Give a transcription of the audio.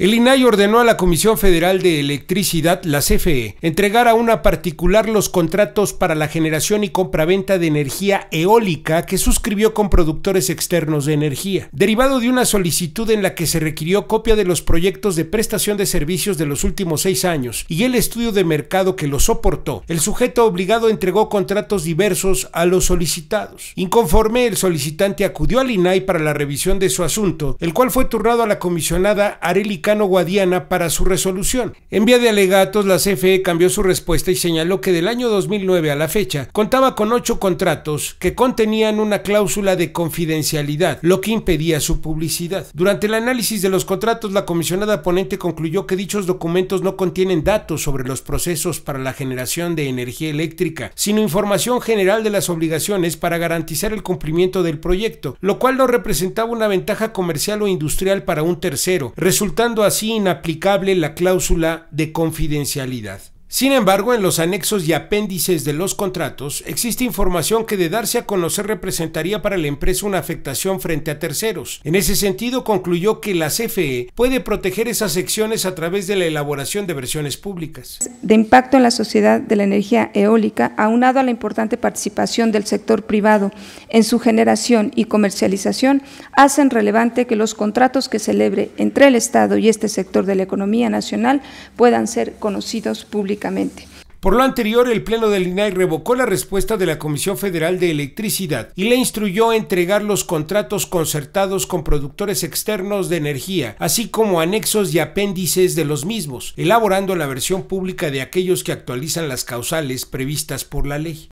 El INAI ordenó a la Comisión Federal de Electricidad, la CFE, entregar a una particular los contratos para la generación y compraventa de energía eólica que suscribió con productores externos de energía, derivado de una solicitud en la que se requirió copia de los proyectos de prestación de servicios de los últimos seis años y el estudio de mercado que lo soportó. El sujeto obligado entregó contratos diversos a los solicitados. Inconforme, el solicitante acudió al INAI para la revisión de su asunto, el cual fue turnado a la comisionada Areli Guadiana para su resolución. En vía de alegatos, la CFE cambió su respuesta y señaló que del año 2009 a la fecha contaba con ocho contratos que contenían una cláusula de confidencialidad, lo que impedía su publicidad. Durante el análisis de los contratos, la comisionada ponente concluyó que dichos documentos no contienen datos sobre los procesos para la generación de energía eléctrica, sino información general de las obligaciones para garantizar el cumplimiento del proyecto, lo cual no representaba una ventaja comercial o industrial para un tercero, resultando así inaplicable la cláusula de confidencialidad. Sin embargo, en los anexos y apéndices de los contratos existe información que de darse a conocer representaría para la empresa una afectación frente a terceros. En ese sentido, concluyó que la CFE puede proteger esas secciones a través de la elaboración de versiones públicas. De impacto en la sociedad de la energía eólica, aunado a la importante participación del sector privado en su generación y comercialización, hacen relevante que los contratos que celebre entre el Estado y este sector de la economía nacional puedan ser conocidos públicamente. Por lo anterior, el Pleno del INAI revocó la respuesta de la Comisión Federal de Electricidad y le instruyó a entregar los contratos concertados con productores externos de energía, así como anexos y apéndices de los mismos, elaborando la versión pública de aquellos que actualizan las causales previstas por la ley.